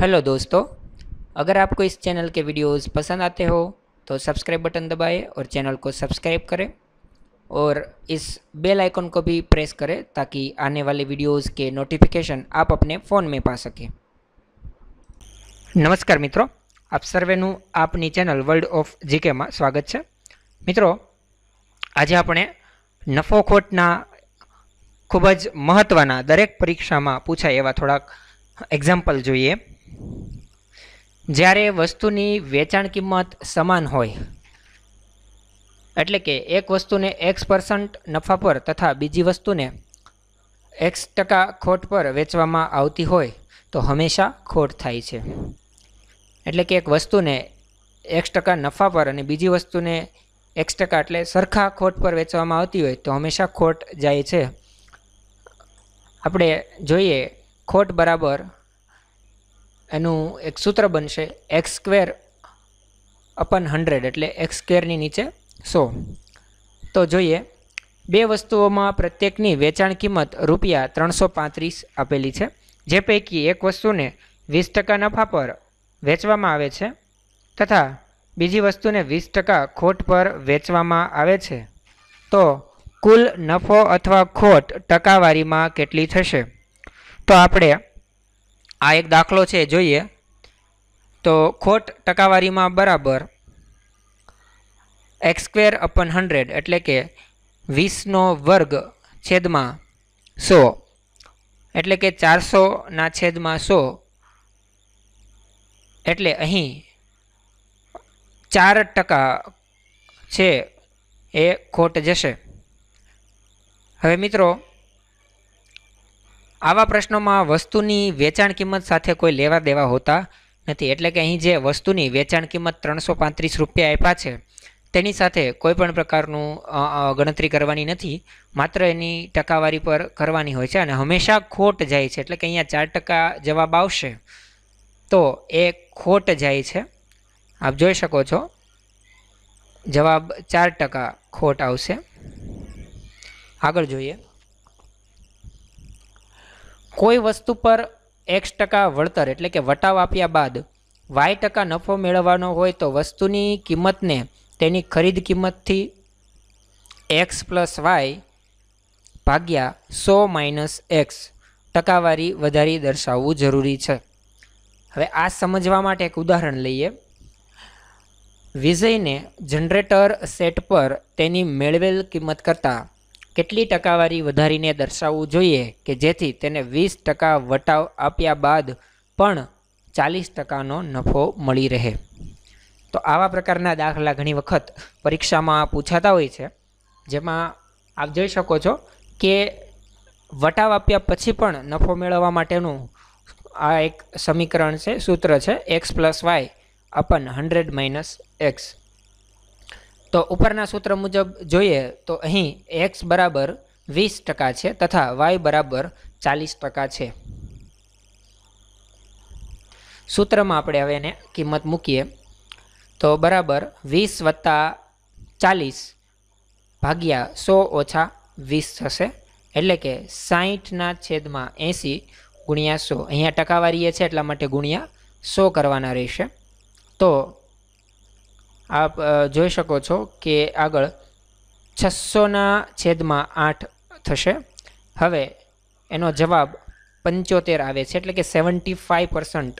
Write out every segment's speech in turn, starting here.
hello दोस्तों अगर आपको इस चैनल के वीडियोस पसंद आते हो तो सब्सक्राइब बटन दबाएं और चैनल को सब्सक्राइब करें और इस बेल आइकन को भी प्रेस करें ताकि आने वाले वीडियोस के नोटिफिकेशन आप अपने फ़ोन में पा सकें નમસ્કાર મિત્રો આપ आपनी चैनल वर्ल्ड ऑफ जीके में स्वागत है मित्रों आज आप નફો ખોટના ખૂબ જ મહત્ત્વના દરેક પરીક્ષામાં પૂછાય એવા થોડાક એક્ઝામ્પલ જોઈએ જ્યારે વસ્તુની વેચાણ કિંમત સમાન હોય એટલે કે એક વસ્તુને એક્સ પર્સન્ટ નફા પર તથા બીજી વસ્તુને એક્સ ટકા ખોટ પર વેચવામાં આવતી હોય તો હંમેશા ખોટ થાય છે એટલે કે એક વસ્તુને એક્સ ટકા નફા પર અને બીજી વસ્તુને એક્સ ટકા એટલે સરખા ખોટ પર વેચવામાં આવતી હોય તો હંમેશા ખોટ જાય છે આપણે જોઈએ ખોટ બરાબર એનું એક સૂત્ર બનશે એક્સ સ્ક્વેર અપન હંડ્રેડ એટલે એક્સ સ્ક્વેરની નીચે સો તો જોઈએ બે વસ્તુઓમાં પ્રત્યેકની વેચાણ કિંમત રૂપિયા ત્રણસો પાંત્રીસ આપેલી છે જે પૈકી એક વસ્તુને વીસ ટકા નફા પર વેચવામાં આવે છે તથા બીજી વસ્તુને વીસ ટકા ખોટ પર વેચવામાં આવે છે તો કુલ નફો અથવા ખોટ ટકાવારીમાં કેટલી થશે તો આપણે આ એક દાખલો છે જોઈએ તો ખોટ ટકાવારીમાં બરાબર એક્સ સ્ક્વેર અપન હંડ્રેડ એટલે કે વીસનો વર્ગ છેદમાં સો એટલે કે ચારસોના છેદમાં સો એટલે અહીં ચાર ટકા છે એ ખોટ જશે હવે મિત્રો આવા પ્રશ્નોમાં વસ્તુની વેચાણ કિંમત સાથે કોઈ લેવા દેવા હોતા નથી એટલે કે અહીં જે વસ્તુની વેચાણ કિંમત ત્રણસો પાંત્રીસ રૂપિયા આપ્યા છે તેની સાથે કોઈપણ પ્રકારનું ગણતરી કરવાની નથી માત્ર એની ટકાવારી પર કરવાની હોય છે અને હંમેશા ખોટ જાય છે એટલે કે અહીંયા ચાર ટકા જવાબ આવશે તો એ ખોટ જાય છે આપ જોઈ શકો છો જવાબ ચાર ટકા ખોટ આવશે આગળ જોઈએ કોઈ વસ્તુ પર એક્સ ટકા વળતર એટલે કે વટાવ આપ્યા બાદ વાય ટકા નફો મેળવવાનો હોય તો વસ્તુની કિંમતને તેની ખરીદ કિંમતથી એક્સ પ્લસ વાય ભાગ્યા સો માઇનસ એક્સ ટકાવારી વધારી દર્શાવવું જરૂરી છે હવે આ સમજવા માટે એક ઉદાહરણ લઈએ વિજયને જનરેટર સેટ પર તેની મેળવેલ કિંમત કરતાં કેટલી ટકાવારી વધારીને દર્શાવવું જોઈએ કે જેથી તેને વીસ ટકા વટાવ આપ્યા બાદ પણ ચાલીસ ટકાનો નફો મળી રહે તો આવા પ્રકારના દાખલા ઘણી વખત પરીક્ષામાં પૂછાતા હોય છે જેમાં આપ જોઈ શકો છો કે વટાવ આપ્યા પછી પણ નફો મેળવવા માટેનું આ એક સમીકરણ છે સૂત્ર છે x plus y upon hundred minus x તો ઉપરના સૂત્ર મુજબ જોઈએ તો અહીં એક્સ બરાબર વીસ ટકા છે તથા વાય બરાબર ચાલીસ ટકા છે સૂત્રમાં આપણે હવે એને કિંમત મૂકીએ તો બરાબર વીસ વત્તા ચાલીસ ભાગ્યા સો ઓછા વીસ થશે એટલે કે સાહીઠના છેદમાં એંસી ગુણ્યા સો અહીંયા ટકાવારીએ એ છે એટલા માટે ગુણ્યા સો કરવાના રહેશે તો આપ જોઈ શકો છો કે આગળ છસોના છેદમાં આઠ થશે હવે એનો જવાબ પંચોતેર આવે છે એટલે કે સેવન્ટી ફાઇવ પર્સન્ટ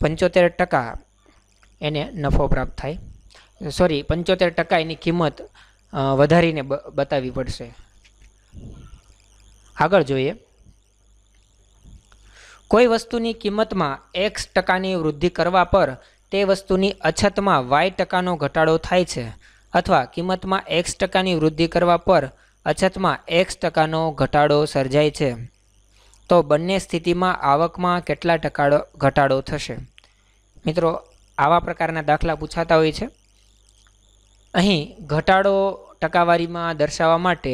પંચોતેર ટકા એને નફો પ્રાપ્ત થાય સોરી પંચોતેર ટકા એની કિંમત વધારીને બતાવવી પડશે આગળ જોઈએ કોઈ વસ્તુની કિંમતમાં એક્સ ટકાની વૃદ્ધિ કરવા પર તે વસ્તુની અછતમાં વાય ટકાનો ઘટાડો થાય છે અથવા કિંમતમાં એક્સ ટકાની વૃદ્ધિ કરવા પર અછતમાં એક્સ ટકાનો ઘટાડો સર્જાય છે તો બંને સ્થિતિમાં આવકમાં કેટલા ટકાડો ઘટાડો થશે મિત્રો આવા પ્રકારના દાખલા પૂછાતા હોય છે અહીં ઘટાડો ટકાવારીમાં દર્શાવવા માટે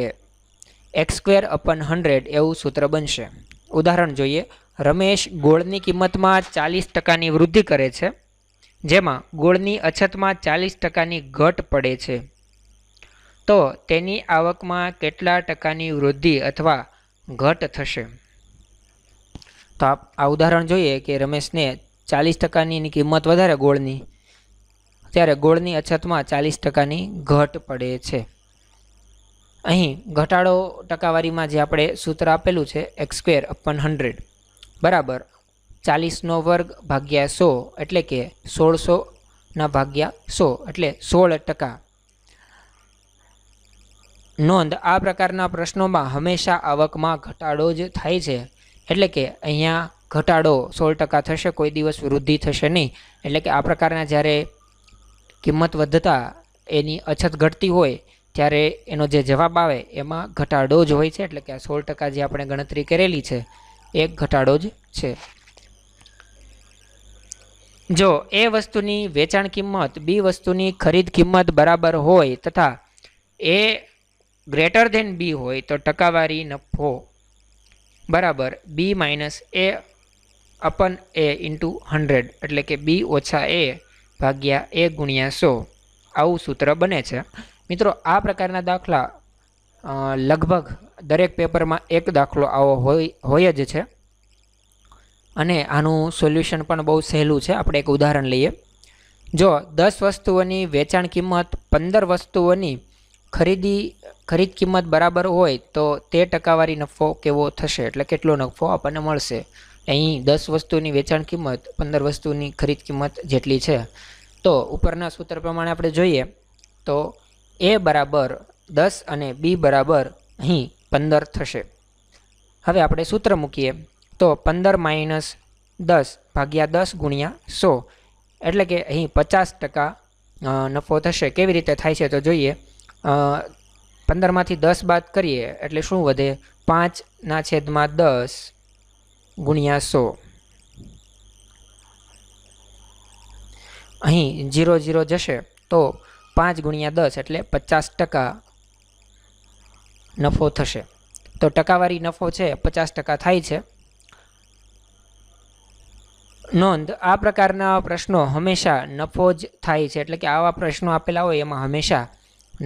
એક્સ સ્ક્વેર અપન હંડ્રેડ એવું સૂત્ર બનશે ઉદાહરણ જોઈએ રમેશ ગોળની કિંમતમાં ચાલીસ ટકાની વૃદ્ધિ કરે છે જેમાં ગોળની અછતમાં ચાલીસ ટકાની ઘટ પડે છે તો તેની આવકમાં કેટલા ટકાની વૃદ્ધિ અથવા ઘટ થશે તો આ ઉદાહરણ જોઈએ કે રમેશને ચાલીસ ટકાની કિંમત વધારે ગોળની ત્યારે ગોળની અછતમાં ચાલીસ ટકાની ઘટ પડે છે અહીં ઘટાડો ટકાવારીમાં જે આપણે સૂત્ર આપેલું છે એક્સ સ્ક્વેર અપન હંડ્રેડ બરાબર ચાલીસનો વર્ગ ભાગ્યા સો એટલે કે સોળસોના ભાગ્યા સો એટલે સોળ ટકા નોંધ આ પ્રકારના પ્રશ્નોમાં હંમેશા આવકમાં ઘટાડો જ થાય છે એટલે કે અહીંયા ઘટાડો સોળ ટકા થશે કોઈ દિવસ વૃદ્ધિ થશે નહીં એટલે કે આ પ્રકારના જ્યારે કિંમત વધતા એની અછત ઘટતી હોય ત્યારે એનો જે જવાબ આવે એમાં ઘટાડો જ હોય છે એટલે કે આ સોળ ટકા જે આપણે ગણતરી કરેલી છે એ ઘટાડો જ છે જો એ વસ્તુની વેચાણ કિંમત બી વસ્તુની ખરીદ કિંમત બરાબર હોય તથા એ ગ્રેટર ધેન બી હોય તો ટકાવારી નફો બરાબર B minus A upon A into hundred એટલે કે બી ઓછા એ ભાગ્યા એ ગુણ્યા સો આવું સૂત્ર બને છે મિત્રો આ પ્રકારના દાખલા લગભગ દરેક પેપરમાં એક દાખલો આવો હોય હોય જ છે અને આનું સોલ્યુશન પણ બહુ સહેલું છે આપણે એક ઉદાહરણ લઈએ જો દસ વસ્તુઓની વેચાણ કિંમત પંદર વસ્તુઓની ખરીદી ખરીદ કિંમત બરાબર હોય તો તે ટકાવારી નફો કેવો થશે એટલે કેટલો નફો આપણને મળશે અહીં દસ વસ્તુની વેચાણ કિંમત પંદર વસ્તુની ખરીદ કિંમત જેટલી છે તો ઉપરના સૂત્ર પ્રમાણે આપણે જોઈએ તો એ બરાબર દસ અને બી બરાબર અહીં પંદર થશે હવે આપણે સૂત્ર મૂકીએ તો પંદર માઇનસ દસ ભાગ્યા દસ ગુણ્યા સો એટલે કે અહીં પચાસ ટકા નફો થશે કેવી રીતે થાય છે તો જોઈએ પંદરમાંથી દસ બાદ કરીએ એટલે શું વધે પાંચના છેદમાં દસ ગુણ્યા સો અહીં જીરો જીરો જશે તો પાંચ ગુણ્યા દસ એટલે પચાસ ટકા નફો થશે તો ટકાવારી નફો છે પચાસ ટકા થાય છે નોંધ આ પ્રકારના પ્રશ્નો હંમેશા નફો જ થાય છે એટલે કે આવા પ્રશ્નો આપેલા હોય એમાં હંમેશા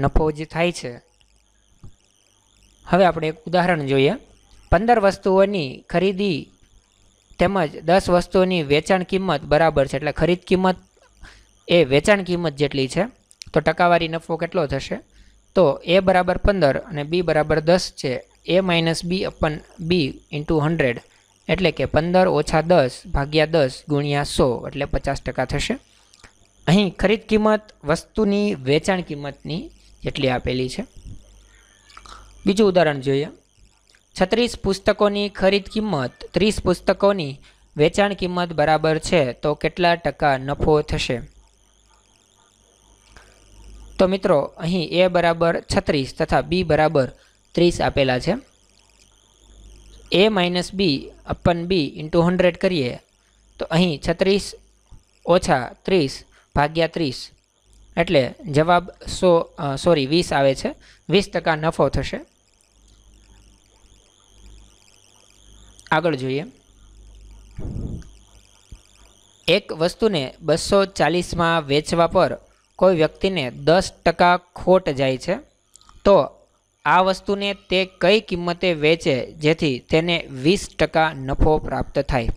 નફો જ થાય છે હવે આપણે એક ઉદાહરણ જોઈએ પંદર વસ્તુઓની ખરીદી તેમજ દસ વસ્તુઓની વેચાણ કિંમત બરાબર છે એટલે ખરીદ કિંમત એ વેચાણ કિંમત જેટલી છે તો ટકાવારી નફો કેટલો થશે તો એ બરાબર પંદર અને બી બરાબર દસ છે A minus B upon B into hundred એટલે કે પંદર ઓછા દસ ભાગ્યા દસ ગુણ્યા સો એટલે પચાસ ટકા થશે અહીં ખરીદ કિંમત વસ્તુની વેચાણ કિંમતની જેટલી આપેલી છે બીજું ઉદાહરણ જોઈએ છત્રીસ પુસ્તકોની ખરીદ કિંમત ત્રીસ પુસ્તકોની વેચાણ કિંમત બરાબર છે તો કેટલા ટકા નફો થશે તો મિત્રો અહીં એ બરાબર છત્રીસ તથા બી બરાબર ત્રીસ આપેલા છે A minus B upon B into hundred કરીએ તો અહીં છત્રીસ ઓછા ત્રીસ ભાગ્યા ત્રીસ એટલે જવાબ સો સોરી વીસ આવે છે વીસ ટકા નફો થશે આગળ જોઈએ એક વસ્તુને બસો ચાલીસમાં વેચવા પર કોઈ વ્યક્તિને દસ ટકા ખોટ જાય છે તો આ વસ્તુને તે કઈ કિંમતે વેચે જેથી તેને વીસ ટકા નફો પ્રાપ્ત થાય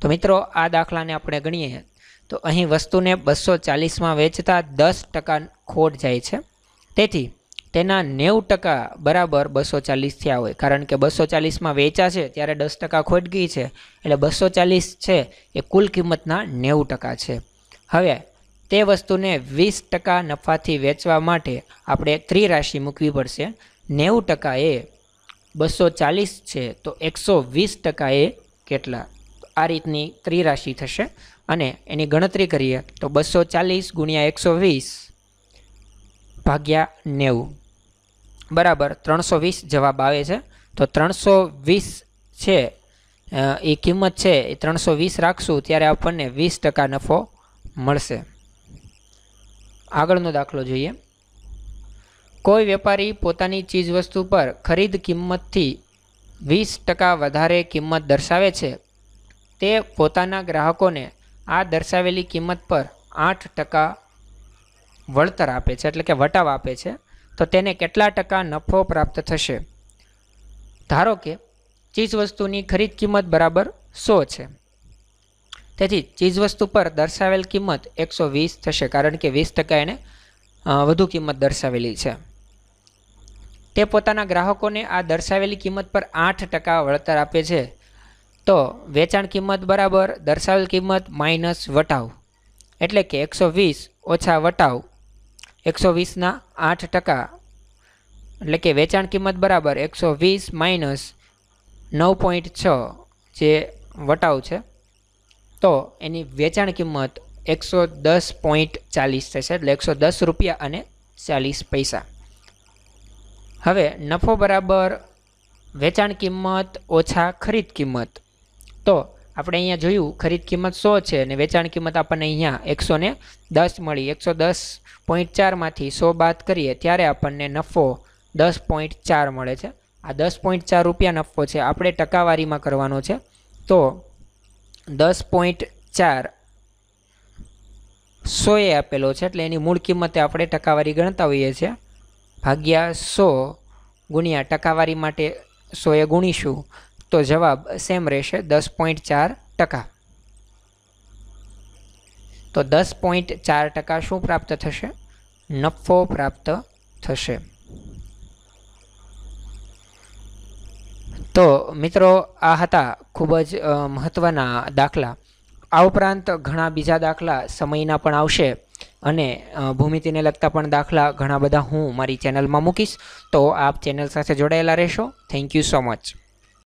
તો મિત્રો આ દાખલાને આપણે ગણીએ તો અહીં વસ્તુને બસો ચાલીસમાં વેચતા દસ ટકા ખોટ જાય છે તેથી તેના નેવું ટકા બરાબર બસો ચાલીસ થયા હોય કારણ કે બસો ચાલીસમાં વેચાશે ત્યારે દસ ટકા ખોટ ગઈ છે એટલે બસો ચાલીસ છે એ કુલ કિંમતના નેવું ટકા છે હવે તે વસ્તુને વીસ ટકા નફાથી વેચવા માટે આપણે ત્રિ રાશિ મૂકવી પડશે નેવું ટકા એ બસો ચાલીસ છે તો એકસો વીસ ટકા એ કેટલા આ રીતની ત્રિ રાશિ થશે અને એની ગણતરી કરીએ તો બસો ચાલીસ ગુણ્યા એકસો વીસ ભાગ્યા નેવું બરાબર ત્રણસો વીસ જવાબ આવે છે તો ત્રણસો વીસ છે એ કિંમત છે એ ત્રણસો વીસ રાખશું ત્યારે આપણને વીસ ટકા નફો મળશે આગળનો દાખલો જોઈએ કોઈ વેપારી પોતાની ચીજવસ્તુ પર ખરીદ કિંમતથી વીસ ટકા વધારે કિંમત દર્શાવે છે તે પોતાના ગ્રાહકોને આ દર્શાવેલી કિંમત પર આઠ ટકા વળતર આપે છે એટલે કે વટાવ આપે છે તો તેને કેટલા ટકા નફો પ્રાપ્ત થશે ધારો કે ચીજવસ્તુની ખરીદ કિંમત બરાબર સો છે તેથી ચીજવસ્તુ પર દર્શાવેલ કિંમત એકસો વીસ થશે કારણ કે વીસ ટકા એને વધુ કિંમત દર્શાવેલી છે તે પોતાના ગ્રાહકોને આ દર્શાવેલી કિંમત પર આઠ ટકા વળતર આપે છે તો વેચાણ કિંમત બરાબર દર્શાવેલ કિંમત માઇનસ વટાવ એટલે કે એકસો વીસ ઓછા વટાવ એકસો વીસના આઠ ટકા એટલે કે વેચાણ કિંમત બરાબર એકસો વીસ માઇનસ નવ પોઈન્ટ છ જે વટાવ છે તો એની વેચાણ કિંમત એકસો દસ પોઈન્ટ ચાલીસ થશે એટલે એકસો દસ રૂપિયા અને ચાલીસ પૈસા હવે નફો બરાબર વેચાણ કિંમત ઓછા ખરીદ કિંમત તો આપણે અહીંયા જોયું ખરીદ કિંમત સો છે અને વેચાણ કિંમત આપણને અહીંયા એકસો ને દસ મળી એકસો દસ પોઈન્ટ ચારમાંથી સો બાદ કરીએ ત્યારે આપણને નફો દસ પોઈન્ટ ચાર મળે છે આ દસ પોઈન્ટ ચાર રૂપિયા નફો છે આપણે ટકાવારીમાં કરવાનો છે તો દસ પોઈન્ટ ચાર સોએ આપેલો છે એટલે એની મૂળ કિંમતે આપણે ટકાવારી ગણતા હોઈએ છીએ ભાગ્યા સો ગુણ્યા ટકાવારી માટે સોએ ગુણીશું તો જવાબ સેમ રહેશે દસ પોઈન્ટ ચાર ટકા તો દસ પોઈન્ટ ચાર ટકા શું પ્રાપ્ત થશે નફો પ્રાપ્ત થશે તો મિત્રો આ હતા ખૂબ જ મહત્ત્વના દાખલા આ ઉપરાંત ઘણા બીજા દાખલા સમયના પણ આવશે અને ભૂમિતિને લગતા પણ દાખલા ઘણા બધા હું મારી ચેનલમાં મૂકીશ તો આપ ચેનલ સાથે જોડાયેલા રહેશો થેન્ક યુ સો મચ